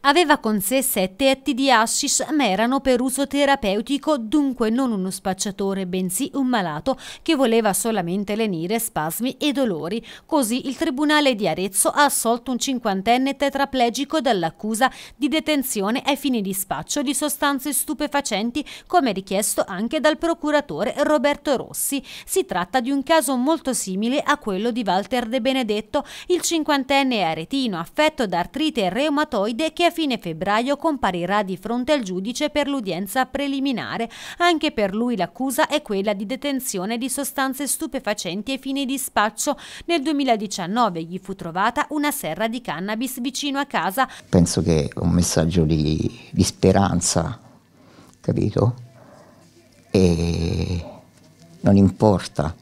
Aveva con sé sette etti di hashish, ma erano per uso terapeutico, dunque non uno spacciatore, bensì un malato che voleva solamente lenire spasmi e dolori. Così il Tribunale di Arezzo ha assolto un cinquantenne tetraplegico dall'accusa di detenzione ai fini di spaccio di sostanze stupefacenti, come richiesto anche dal procuratore Roberto Rossi. Si tratta di un caso molto simile a quello di Walter De Benedetto, il cinquantenne aretino affetto da artrite reumatoide che che a fine febbraio comparirà di fronte al giudice per l'udienza preliminare. Anche per lui l'accusa è quella di detenzione di sostanze stupefacenti e fini di spaccio. Nel 2019 gli fu trovata una serra di cannabis vicino a casa. Penso che un messaggio di, di speranza, capito? E non importa,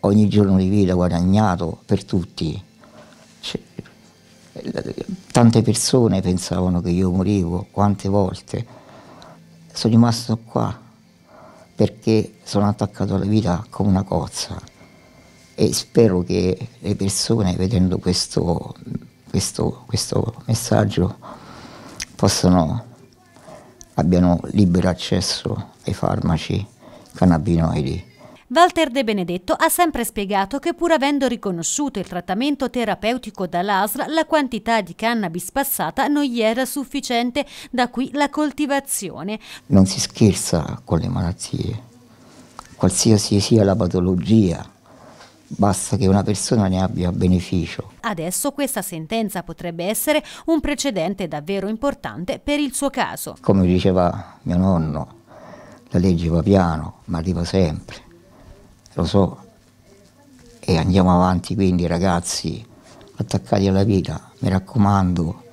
ogni giorno di vita guadagnato per tutti tante persone pensavano che io morivo, quante volte. Sono rimasto qua perché sono attaccato alla vita come una cozza e spero che le persone vedendo questo, questo, questo messaggio possano, abbiano libero accesso ai farmaci cannabinoidi. Walter De Benedetto ha sempre spiegato che pur avendo riconosciuto il trattamento terapeutico dall'ASL, la quantità di cannabis passata non gli era sufficiente, da qui la coltivazione. Non si scherza con le malattie, qualsiasi sia la patologia, basta che una persona ne abbia beneficio. Adesso questa sentenza potrebbe essere un precedente davvero importante per il suo caso. Come diceva mio nonno, la legge va piano, ma arriva sempre lo so, e andiamo avanti quindi ragazzi, attaccati alla vita, mi raccomando,